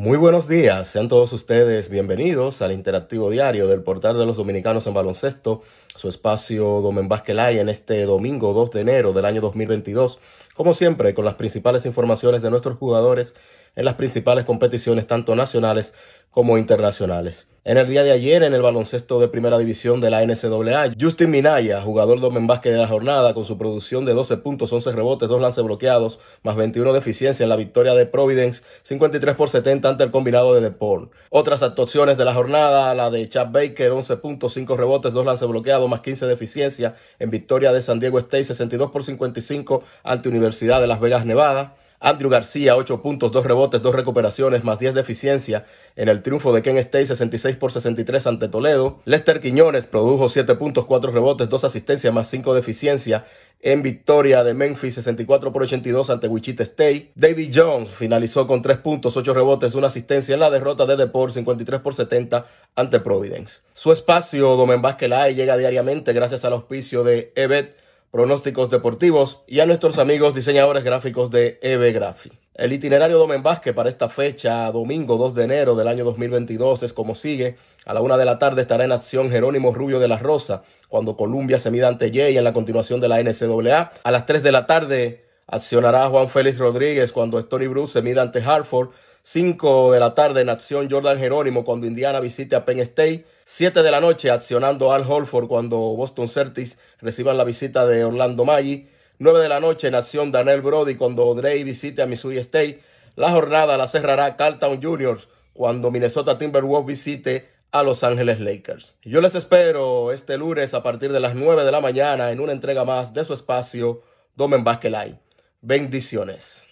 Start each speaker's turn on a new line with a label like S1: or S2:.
S1: Muy buenos días, sean todos ustedes bienvenidos al interactivo diario del portal de los dominicanos en baloncesto, su espacio Domen Basquelay en este domingo 2 de enero del año 2022, como siempre con las principales informaciones de nuestros jugadores en las principales competiciones tanto nacionales como internacionales. En el día de ayer, en el baloncesto de primera división de la NCAA, Justin Minaya, jugador de básquet de la jornada, con su producción de 12 puntos, 11 rebotes, 2 lances bloqueados, más 21 de eficiencia en la victoria de Providence, 53 por 70 ante el combinado de DePaul. Otras actuaciones de la jornada, la de Chad Baker, 11 puntos, 5 rebotes, 2 lances bloqueados, más 15 de eficiencia en victoria de San Diego State, 62 por 55 ante Universidad de Las Vegas, Nevada. Andrew García, 8 puntos, 2 rebotes, 2 recuperaciones, más 10 de eficiencia en el triunfo de Ken State 66 por 63 ante Toledo. Lester Quiñones produjo 7 puntos, 4 rebotes, 2 asistencias, más 5 de eficiencia en victoria de Memphis 64 por 82 ante Wichita State. David Jones finalizó con 3 puntos, 8 rebotes, 1 asistencia en la derrota de Deport 53 por 70 ante Providence. Su espacio, Domen Vázquez llega diariamente gracias al auspicio de Evet pronósticos deportivos y a nuestros amigos diseñadores gráficos de EB Graphi. El itinerario domen Vázquez para esta fecha, domingo 2 de enero del año 2022, es como sigue. A la una de la tarde estará en acción Jerónimo Rubio de la Rosa, cuando columbia se mida ante Jay en la continuación de la NCAA. A las 3 de la tarde accionará Juan Félix Rodríguez cuando Stony Bruce se mida ante Hartford. 5 de la tarde en acción Jordan Jerónimo cuando Indiana visite a Penn State. 7 de la noche accionando Al Holford cuando Boston Celtics reciban la visita de Orlando Maggi. 9 de la noche en acción Daniel Brody cuando Dre visite a Missouri State. La jornada la cerrará Carlton Juniors cuando Minnesota Timberwolves visite a Los Ángeles Lakers. Yo les espero este lunes a partir de las 9 de la mañana en una entrega más de su espacio Domen Basket Bendiciones.